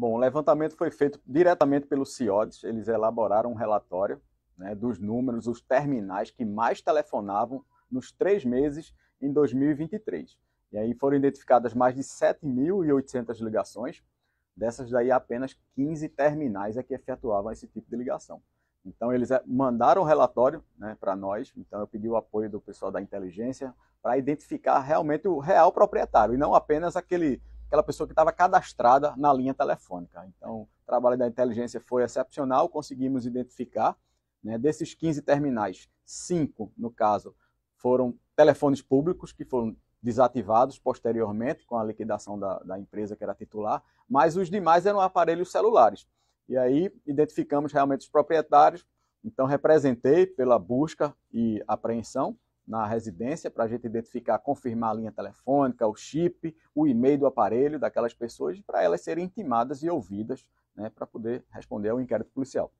Bom, o levantamento foi feito diretamente pelo CIODES, eles elaboraram um relatório né, dos números, os terminais que mais telefonavam nos três meses em 2023. E aí foram identificadas mais de 7.800 ligações, dessas daí apenas 15 terminais é que efetuavam esse tipo de ligação. Então eles é, mandaram o relatório né, para nós, então eu pedi o apoio do pessoal da inteligência para identificar realmente o real proprietário e não apenas aquele aquela pessoa que estava cadastrada na linha telefônica. Então, o trabalho da inteligência foi excepcional, conseguimos identificar. Né, desses 15 terminais, cinco, no caso, foram telefones públicos que foram desativados posteriormente com a liquidação da, da empresa que era titular, mas os demais eram aparelhos celulares. E aí identificamos realmente os proprietários, então representei pela busca e apreensão na residência para a gente identificar, confirmar a linha telefônica, o chip, o e-mail do aparelho daquelas pessoas, para elas serem intimadas e ouvidas né, para poder responder ao inquérito policial.